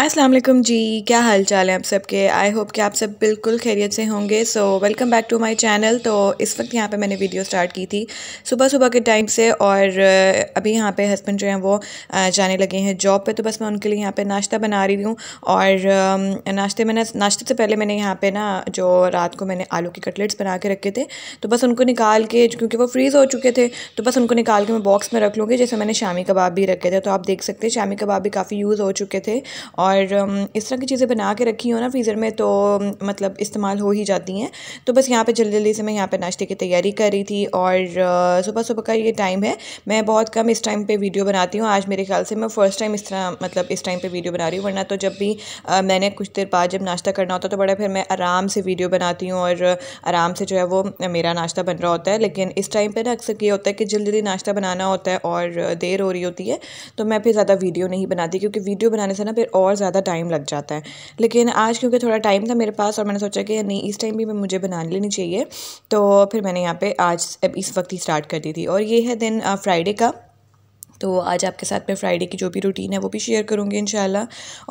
असलम जी क्या हाल चाल है आप सबके आई होप कि आप सब बिल्कुल खैरियत से होंगे so welcome back to my channel तो इस वक्त यहाँ पे मैंने वीडियो स्टार्ट की थी सुबह सुबह के टाइम से और अभी यहाँ पे हस्बैंड जो हैं वो जाने लगे हैं जॉब पे तो बस मैं उनके लिए यहाँ पे नाश्ता बना रही हूँ और नाश्ते में ना नाश्ते से पहले मैंने यहाँ पर ना जो रात को मैंने आलू के कटलेट्स बना के रखे थे तो बस उनको निकाल के क्योंकि वो फ्रीज़ हो चुके थे तो बस उनको निकाल के मैं बॉक्स में रख लूँगी जैसे मैंने शामी कबाब भी रखे थे तो आप देख सकते हैं शामी कबाब भी काफ़ी यूज़ हो चुके थे और और um, इस तरह की चीज़ें बना के रखी हो ना फ्रीज़र में तो um, मतलब इस्तेमाल हो ही जाती हैं तो बस यहाँ पे जल्दी जल्दी से मैं यहाँ पे नाश्ते की तैयारी कर रही थी और uh, सुबह सुबह का ये टाइम है मैं बहुत कम इस टाइम पे वीडियो बनाती हूँ आज मेरे ख्याल से मैं फ़र्स्ट टाइम इस तरह मतलब इस टाइम पर वीडियो बना रही हूँ वरना तो जब भी आ, uh, मैंने कुछ देर बाद जब नाश्ता करना होता तो बड़ा फिर मैं आराम से वीडियो बनाती हूँ और uh, आराम से जो है वो मेरा नाश्ता बन रहा होता है लेकिन इस टाइम पर ना अक्सर ये होता है कि जल्दी जल्दी नाश्ता बनाना होता है और देर हो रही होती है तो मैं फिर ज़्यादा वीडियो नहीं बनाती क्योंकि वीडियो बनाने से ना फिर और ज़्यादा टाइम लग जाता है लेकिन आज क्योंकि थोड़ा टाइम था मेरे पास और मैंने सोचा कि नहीं इस टाइम भी मुझे बना लेनी चाहिए तो फिर मैंने यहाँ पर आज इस वक्त ही स्टार्ट कर दी थी और ये है दिन फ्राइडे का तो आज आपके साथ मैं फ्राइडे की जो भी रूटीन है वो भी शेयर करूँगी इन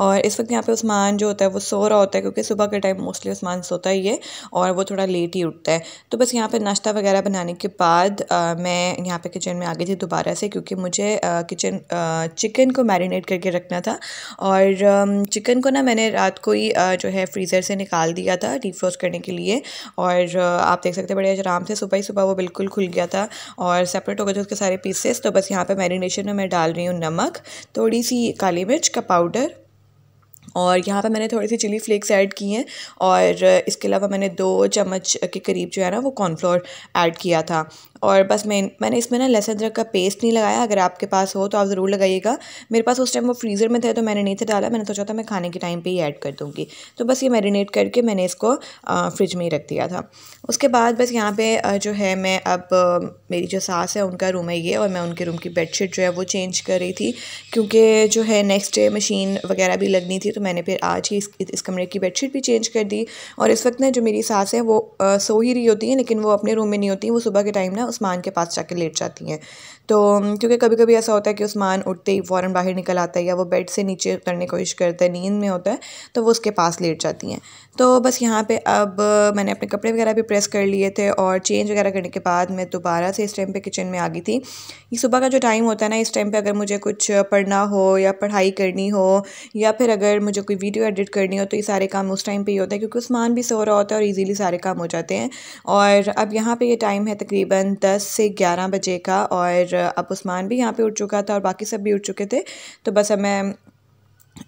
और इस वक्त यहाँ पे उस्मान जो होता है वो सो रहा होता है क्योंकि सुबह के टाइम मोस्टली उस्मान सोता ही है और वो थोड़ा लेट ही उठता है तो बस यहाँ पर नाश्ता वगैरह बनाने के बाद आ, मैं यहाँ पर किचन में आ गई थी दोबारा से क्योंकि मुझे किचन चिकन को मैरिनेट करके रखना था और चिकन को ना मैंने रात को ही जो है फ्रीज़र से निकाल दिया था डीप डिफ्रोज करने के लिए और आप देख सकते हैं बड़े आराम से सुबह ही सुबह वो बिल्कुल खुल गया था और सेपरेट हो गए थे उसके सारे पीसेस तो बस यहाँ पर मैरिनेशन में डाल रही हूँ नमक थोड़ी सी काली मिर्च का पाउडर और यहाँ पर मैंने थोड़ी सी चिली फ्लेक्स ऐड की हैं और इसके अलावा मैंने दो चम्मच के करीब जो है ना वो कॉर्नफ्लोर ऐड किया था और बस मैं मैंने इसमें ना लहसुन अदरक का पेस्ट नहीं लगाया अगर आपके पास हो तो आप ज़रूर लगाइएगा मेरे पास उस टाइम वो फ्रीज़र में थे तो मैंने नहीं थे डाला मैंने सोचा था मैं खाने के टाइम पे ही ऐड कर दूँगी तो बस ये मैरिनेट करके मैंने इसको फ्रिज में ही रख दिया था उसके बाद बस यहाँ पे जो है मैं अब मेरी जो सास है उनका रूम है ये और मैं उनके रूम की बेड जो है वो चेंज कर रही थी क्योंकि जो है नेक्स्ट डे मशीन वगैरह भी लगनी थी तो तो मैंने फिर आज ही इस, इस कमरे की बेडशीट भी चेंज कर दी और इस वक्त ना जो मेरी सास है वो आ, सो ही रही होती हैं लेकिन वो अपने रूम में नहीं होती वो सुबह के टाइम ना उस्मान के पास जाके लेट जाती हैं तो क्योंकि कभी कभी ऐसा होता है कि उस्मान उठते ही फ़ौरन बाहर निकल आता है या वो बेड से नीचे उतरने की कोशिश करता है नींद में होता है तो वो उसके पास लेट जाती हैं तो बस यहाँ पर अब मैंने अपने कपड़े वगैरह भी प्रेस कर लिए थे और चेंज वगैरह करने के बाद मैं दोबारा से इस टाइम पर किचन में आ गई थी ये सुबह का जो टाइम होता है ना इस टाइम पर अगर मुझे कुछ पढ़ना हो या पढ़ाई करनी हो या फिर अगर अगर मुझे कोई वीडियो एडिट करनी हो तो ये सारे काम उस टाइम पे ही होता है क्योंकि उस्मान भी सो रहा होता है और इजीली सारे काम हो जाते हैं और अब यहाँ पे ये टाइम है तकरीबन दस से ग्यारह बजे का और अब उस्मान भी यहाँ पर उठ चुका था और बाकी सब भी उठ चुके थे तो बस अब मैं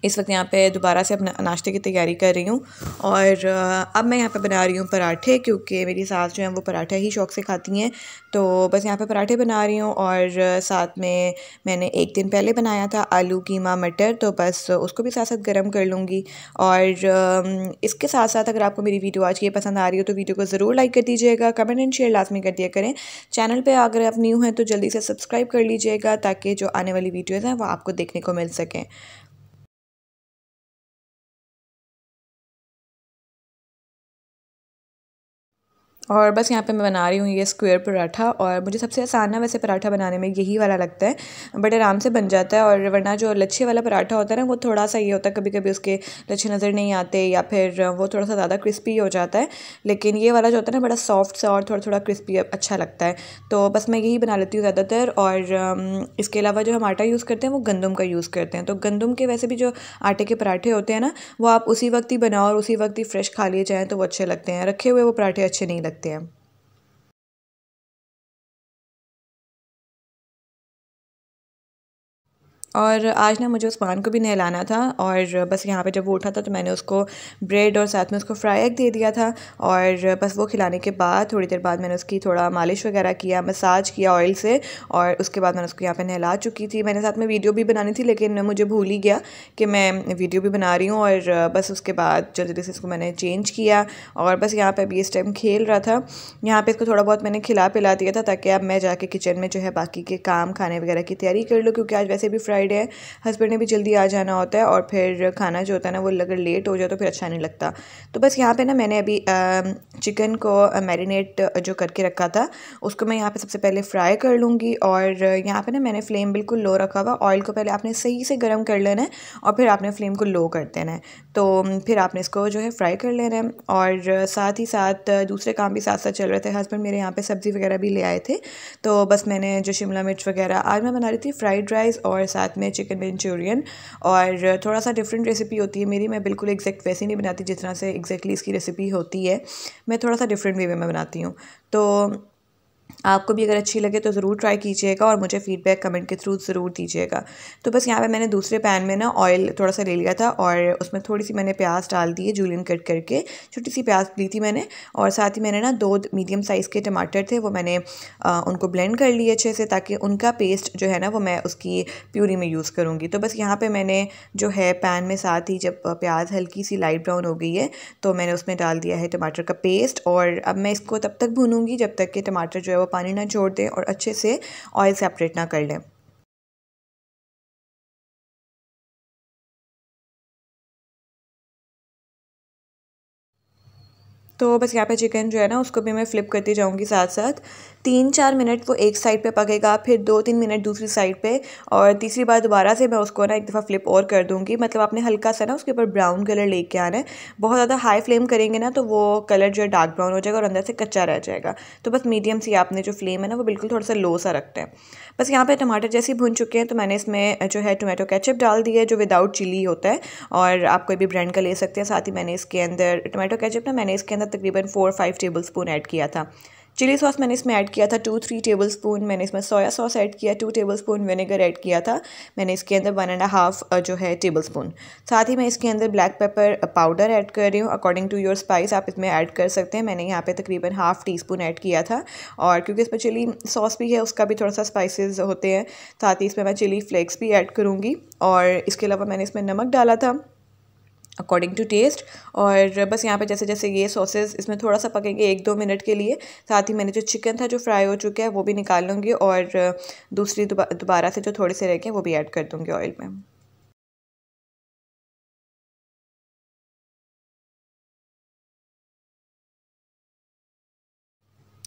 इस वक्त यहाँ पे दोबारा से अपना नाश्ते की तैयारी कर रही हूँ और अब मैं यहाँ पे बना रही हूँ पराठे क्योंकि मेरी सास जो है वो पराठे ही शौक़ से खाती हैं तो बस यहाँ पे पराठे बना रही हूँ और साथ में मैंने एक दिन पहले बनाया था आलू कीमा मटर तो बस उसको भी साथ साथ गर्म कर लूँगी और इसके साथ साथ अगर आपको मेरी वीडियो आज की पसंद आ रही हो तो वीडियो को ज़रूर लाइक कर दीजिएगा कमेंट एंड शेयर लाजमी कर दिया करें चैनल पर अगर आप न्यू हैं तो जल्दी से सब्सक्राइब कर लीजिएगा ताकि जो आने वाली वीडियोज़ हैं वो आपको देखने को मिल सकें और बस यहाँ पे मैं बना रही हूँ ये स्क्वायर पराठा और मुझे सबसे आसान ना वैसे पराठा बनाने में यही वाला लगता है बड़े आराम से बन जाता है और वरना जो लच्छे वाला पराठा होता है ना वो थोड़ा सा ये होता है कभी कभी उसके लच्छे नज़र नहीं आते या फिर वो थोड़ा सा ज़्यादा क्रिस्पी हो जाता है लेकिन ये वाला जो होता है ना बड़ा सॉफ्ट सा और थोड़ा थोड़ा क्रिस्पी अच्छा लगता है तो बस मैं यही बना लेती हूँ ज़्यादातर और इसके अलावा जो हम आटा यूज़ करते हैं वो गंदम का यूज़ करते हैं तो गंदम के वैसे भी जो आटे के पराठे होते हैं ना वो आप उसी वक्त ही बनाओ और उसी वक्त ही फ्रेश खा लिए जाएँ तो वो अच्छे लगते हैं रखे हुए वो पराठे अच्छे नहीं लगते सकते हैं और आज ना मुझे उस्मान को भी नहलाना था और बस यहाँ पे जब वो उठा था तो मैंने उसको ब्रेड और साथ में उसको फ्राई एग दे दिया था और बस वो खिलाने के बाद थोड़ी देर बाद मैंने उसकी थोड़ा मालिश वगैरह किया मसाज किया ऑयल से और उसके बाद मैंने उसको यहाँ पे नहला चुकी थी मैंने साथ में वीडियो भी बनानी थी लेकिन मुझे भूल ही गया कि मैं वीडियो भी बना रही हूँ और बस उसके बाद जल्दी से इसको मैंने चेंज किया और बस यहाँ पर अभी इस टाइम खेल रहा था यहाँ पर इसको थोड़ा बहुत मैंने खिला पिला दिया था ताकि अब मैं जाके किचन में जो है बाकी के काम खाने वगैरह की तैयारी कर लूँ क्योंकि आज वैसे भी फ्राई फ्राइडे है हस्बैंड ने भी जल्दी आ जाना होता है और फिर खाना जो होता है ना वो अगर लेट हो जाए तो फिर अच्छा नहीं लगता तो बस यहाँ पे ना मैंने अभी चिकन को मैरिनेट जो करके रखा था उसको मैं यहाँ पे सबसे पहले फ्राई कर लूँगी और यहाँ पे ना मैंने फ्लेम बिल्कुल लो रखा हुआ ऑयल को पहले आपने सही से गर्म कर लेना है और फिर आपने फ्लेम को लो कर देना है तो फिर आपने इसको जो है फ्राई कर लेना है और साथ ही साथ दूसरे काम भी साथ साथ चल रहे थे हस्बैंड मेरे यहाँ पे सब्ज़ी वगैरह भी ले आए थे तो बस मैंने जो शिमला मिर्च वगैरह आज मैं बना रही थी फ्राइड राइस और साथ साथ में चिकन मंचूरियन और थोड़ा सा डिफरेंट रेसिपी होती है मेरी मैं बिल्कुल एग्जैक्ट वैसे नहीं बनाती जिस तरह से एग्जैक्टली exactly इसकी रेसिपी होती है मैं थोड़ा सा डिफरेंट वे में बनाती हूँ तो आपको भी अगर अच्छी लगे तो ज़रूर ट्राई कीजिएगा और मुझे फीडबैक कमेंट के थ्रू ज़रूर दीजिएगा तो बस यहाँ पे मैंने दूसरे पैन में ना ऑयल थोड़ा सा ले लिया था और उसमें थोड़ी सी मैंने प्याज डाल दी है जूलियन कट करके छोटी सी प्याज ली थी मैंने और साथ ही मैंने ना दो मीडियम साइज़ के टमाटर थे वो मैंने आ, उनको ब्लेंड कर लिए अच्छे से ताकि उनका पेस्ट जो है ना वो मैं उसकी प्यूरी में यूज़ करूँगी तो बस यहाँ पर मैंने जो है पैन में साथ ही जब प्याज हल्की सी लाइट ब्राउन हो गई है तो मैंने उसमें डाल दिया है टमाटर का पेस्ट और अब मैं इसको तब तक भूनूँगी जब तक कि टमाटर जो है हुआ पानी ना छोड़ दें और अच्छे से ऑयल सेपरेट ना कर लें तो बस यहाँ पे चिकन जो है ना उसको भी मैं फ़्लिप करती जाऊँगी साथ साथ तीन चार मिनट वो एक साइड पे पकेगा फिर दो तीन मिनट दूसरी साइड पे और तीसरी बार दोबारा से मैं उसको ना एक दफ़ा फ्लिप और कर दूँगी मतलब आपने हल्का सा ना उसके ऊपर ब्राउन कलर लेके आना है बहुत ज़्यादा हाई फ्लेम करेंगे ना तो वो कलर जो है डार्क ब्राउन हो जाएगा और अंदर से कच्चा रह जाएगा तो बस मीडियम सी आपने जो फ्लेम है ना वो बिल्कुल थोड़ा सा लो सा रखते हैं बस यहाँ पर टमाटर जैसे भुन चुके हैं तो मैंने इसमें जो है टोमेटो कैचअप डाल दिया है जो विदाउट चिली होता है और आप कोई भी ब्रांड का ले सकते हैं साथ ही मैंने इसके अंदर टोमेटो कैचअप ना मैंने इसके अंदर तकरीबन four five tablespoon add किया था चिली सॉस मैंने इसमें ऐड किया था टू थ्री टेबल स्पून मैंने इसमें सोया सॉस ऐड किया two tablespoon vinegar add किया था मैंने इसके अंदर वन एंड हाफ जो है टेबल स्पून साथ ही मैं इसके अंदर ब्लैक पेपर पाउडर ऐड कर रही हूँ अकॉर्डिंग टू योर स्पाइस आप इसमें ऐड कर सकते हैं मैंने यहाँ पे तकरीबन हाफ टी स्पून ऐड किया था और क्योंकि इसमें चिली सॉस भी है उसका भी थोड़ा सा स्पाइसिस होते हैं साथ ही इसमें मैं चिली फ्लेक्स भी ऐड करूँगी और इसके अलावा मैंने इसमें नमक डाला था अकॉर्डिंग टू टेस्ट और बस यहाँ पे जैसे जैसे ये सॉसेज इसमें थोड़ा सा पकेंगे एक दो मिनट के लिए साथ ही मैंने जो चिकन था जो फ्राई हो चुका है वो भी निकाल लूँगी और दूसरी दोबारा से जो थोड़े से रह गए वो भी ऐड कर दूँगी ऑयल में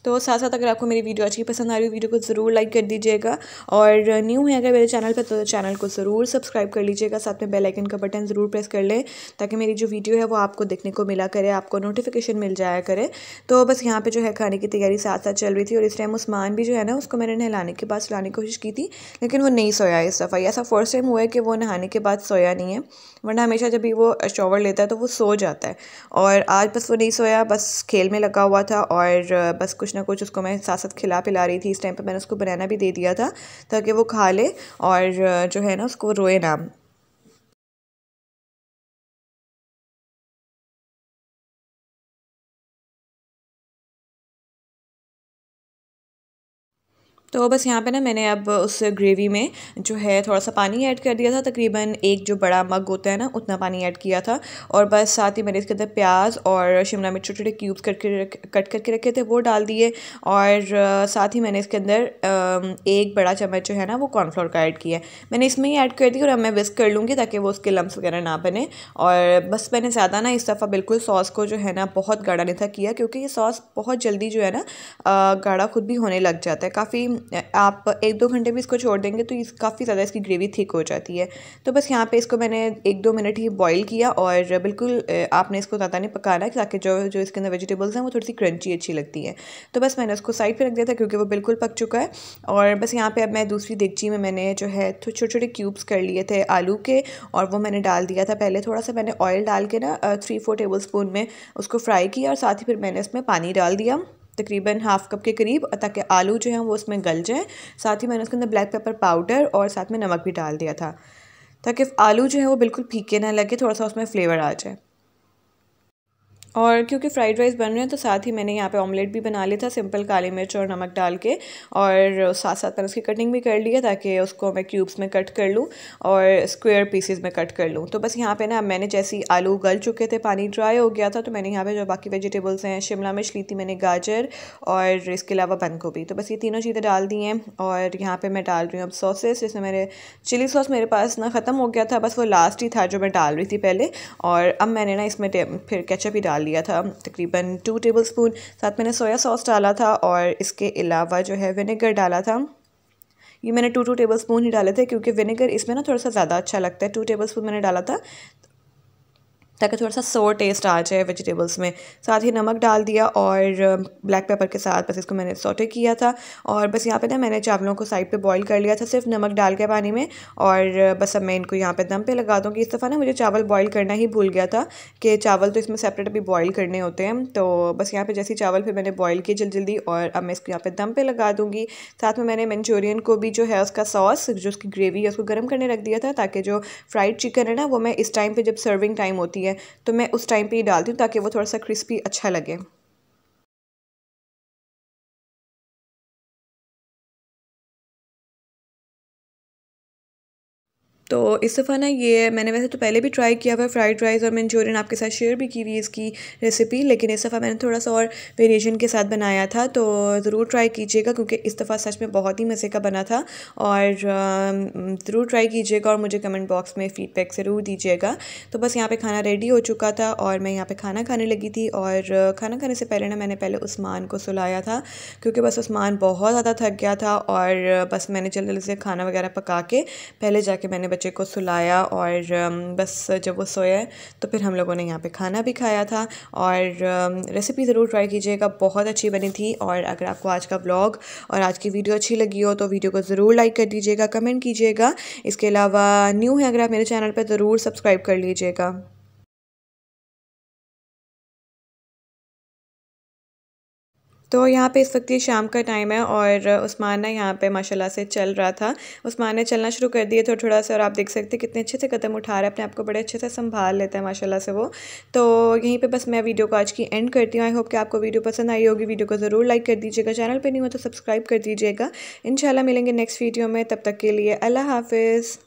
तो साथ साथ अगर आपको मेरी वीडियो अच्छी पसंद आ रही हो वीडियो को ज़रूर लाइक कर दीजिएगा और न्यू है अगर मेरे चैनल पर तो चैनल को ज़रूर सब्सक्राइब कर लीजिएगा साथ में बेलाइकन का बटन ज़रूर प्रेस कर लें ताकि मेरी जो वीडियो है वो आपको देखने को मिला करे आपको नोटिफिकेशन मिल जाया करे तो बस यहाँ पर जो है खाने की तैयारी साथ साथ चल रही थी और इस टाइम उस्मान भी जो है ना उसको मैंने नहलाने के बाद सुलाने की कोशिश की थी लेकिन वो नहीं सोया इस दफ़ा ऐसा फर्स्ट टाइम हुआ है कि वो नहाने के बाद सोया नहीं है वरना हमेशा जब भी वो शॉवर लेता है तो वो सो जाता है और आज बस वो नहीं सोया बस खेल में लगा हुआ था और बस कुछ ना कुछ उसको मैं साथ साथ खिला पिला रही थी इस टाइम पर मैंने उसको बनाना भी दे दिया था ताकि वो खा ले और जो है ना उसको रोए ना तो बस यहाँ पे ना मैंने अब उस ग्रेवी में जो है थोड़ा सा पानी ऐड कर दिया था तकरीबन एक जो बड़ा मग होता है ना उतना पानी ऐड किया था और बस साथ ही मैंने इसके अंदर प्याज और शिमला मिर्च छोटे छोटे क्यूब्स करके कट करके रखे थे वो डाल दिए और साथ ही मैंने इसके अंदर एक बड़ा चम्मच जो है ना वो कॉर्नफ्लोर का ऐड किया मैंने इसमें ही ऐड कर दी और अब मैं विस्क कर लूँगी ताकि वो उसके लम्ब वगैरह ना बने और बस मैंने ज़्यादा ना इस दफ़ा बिल्कुल सॉस को जो है ना बहुत गाढ़ा नहीं था किया क्योंकि ये सॉस बहुत जल्दी जो है ना गाढ़ा खुद भी होने लग जाता है काफ़ी आप एक दो घंटे भी इसको छोड़ देंगे तो इस काफ़ी ज़्यादा इसकी ग्रेवी थिक हो जाती है तो बस यहाँ पे इसको मैंने एक दो मिनट ही बॉईल किया और बिल्कुल आपने इसको ज़्यादा नहीं पकाना ताकि जो जो इसके अंदर वेजिटेबल्स हैं वो थोड़ी सी क्रंची अच्छी लगती है तो बस मैंने उसको साइड पर रख दिया था क्योंकि वो बिल्कुल पक चुका है और बस यहाँ पर अब मैं दूसरी देगची में मैंने जो है छोटे छोटे क्यूब्स कर लिए थे आलू के और वो मैंने डाल दिया था पहले थोड़ा सा मैंने ऑयल डाल के ना थ्री फोर टेबल स्पून में उसको फ्राई किया और साथ ही फिर मैंने इसमें पानी डाल दिया तकरीबन हाफ़ कप के करीब ताकि आलू जो है वो उसमें गल जाए साथ ही मैंने उसके अंदर ब्लैक पेपर पाउडर और साथ में नमक भी डाल दिया था ताकि आलू जो है वो बिल्कुल फीके ना लगे थोड़ा सा उसमें फ्लेवर आ जाए और क्योंकि फ्राइड राइस बन रहे हैं तो साथ ही मैंने यहाँ पे ऑमलेट भी बना लिया था सिंपल काली मिर्च और नमक डाल के और साथ साथ मैंने उसकी कटिंग भी कर ली है ताकि उसको मैं क्यूब्स में कट कर लूँ और स्क्वायर पीसीज में कट कर लूँ तो बस यहाँ पे ना मैंने जैसे आलू गल चुके थे पानी ड्राई हो गया था तो मैंने यहाँ पर जो बाकी वेजिटेबल्स हैं शिमला मिर्च ली थी मैंने गाजर और इसके अलावा बंद गोभी तो बस ये तीनों चीज़ें डाल दी हैं और यहाँ पर मैं डाल रही हूँ अब सॉसेस जिसमें मेरे चिली सॉस मेरे पास ना ख़त्म हो गया था बस वो लास्ट ही था जो मैं डाल रही थी पहले और अब मैंने ना इसमें फिर कैचअप ही डाल लिया था तकरीबन टू टेबल स्पून साथ मैंने सोया सॉस डाला था और इसके अलावा जो है विनेगर डाला था ये मैंने टू टू टेबल स्पून ही डाले थे क्योंकि विनेगर इसमें ना थोड़ा सा ज़्यादा अच्छा लगता है टू टेबल स्पून मैंने डाला था ताकि थोड़ा सा सोर टेस्ट आ जाए वेजिटेबल्स में साथ ही नमक डाल दिया और ब्लैक पेपर के साथ बस इसको मैंने सोटे किया था और बस यहाँ पे ना मैंने चावलों को साइड पे बॉईल कर लिया था सिर्फ नमक डाल के पानी में और बस अब मैं इनको यहाँ पे दम पे लगा दूँगी इस दफ़ा ना मुझे चावल बॉईल करना ही भूल गया था कि चावल तो इसमें सेपरेट अभी बॉयल करने होते हैं तो बस यहाँ पर जैसे चावल फिर मैंने बॉयल किए जल्दी जल्दी और अब मैं इसको यहाँ पर दम पर लगा दूँगी साथ में मैंने मंचूरियन को भी जो है उसका सॉस जो उसकी ग्रेवी है उसको गर्म करने रख दिया था ताकि जो फ्राइड चिकन है ना वो मैं इस टाइम पर जब सर्विंग टाइम होती है है तो मैं उस टाइम पे ही डालती हूँ ताकि वो थोड़ा सा क्रिस्पी अच्छा लगे तो इस दफ़ा ना ये मैंने वैसे तो पहले भी ट्राई किया हुआ फ्राइड राइस और मंचूरियन आपके साथ शेयर भी की हुई इसकी रेसिपी लेकिन इस दफ़ा मैंने थोड़ा सा और वेरिएशन के साथ बनाया था तो ज़रूर ट्राई कीजिएगा क्योंकि इस दफ़ा सच में बहुत ही मज़े का बना था और ज़रूर ट्राई कीजिएगा और मुझे कमेंट बॉक्स में फ़ीडबैक ज़रूर दीजिएगा तो बस यहाँ पर खाना रेडी हो चुका था और मैं यहाँ पर खाना खाने लगी थी और खाना खाने से पहले ना मैंने पहले उस्मान को सुलाया था क्योंकि बस उस्मान बहुत ज़्यादा थक गया था और बस मैंने जल्दी जल्दी से खाना वगैरह पका के पहले जाके मैंने बच्चे को सुलाया और बस जब वो सोया तो फिर हम लोगों ने यहाँ पे खाना भी खाया था और रेसिपी ज़रूर ट्राई कीजिएगा बहुत अच्छी बनी थी और अगर आपको आज का ब्लॉग और आज की वीडियो अच्छी लगी हो तो वीडियो को ज़रूर लाइक कर दीजिएगा कमेंट कीजिएगा इसके अलावा न्यू है अगर आप मेरे चैनल पर तो ज़रूर सब्सक्राइब कर लीजिएगा तो यहाँ पे इस वक्त ये शाम का टाइम है और उस्माना यहाँ पे माशाल्लाह से चल रहा था उस्मान ने चलना शुरू कर दिया थोड़ा थोड़ा सा और आप देख सकते हैं कितने अच्छे से कदम उठा रहे हैं अपने आप को बड़े अच्छे से संभाल लेते हैं माशाल्लाह से वो तो यहीं पे बस मैं वीडियो को आज की एंड करती हूँ आई होप कि आपको वीडियो पसंद आई होगी वीडियो को ज़रूर लाइक कर दीजिएगा चैनल पर नहीं हो तो सब्सक्राइब कर दीजिएगा इन मिलेंगे नेक्स्ट वीडियो में तब तक के लिए अल्लाह हाफिज़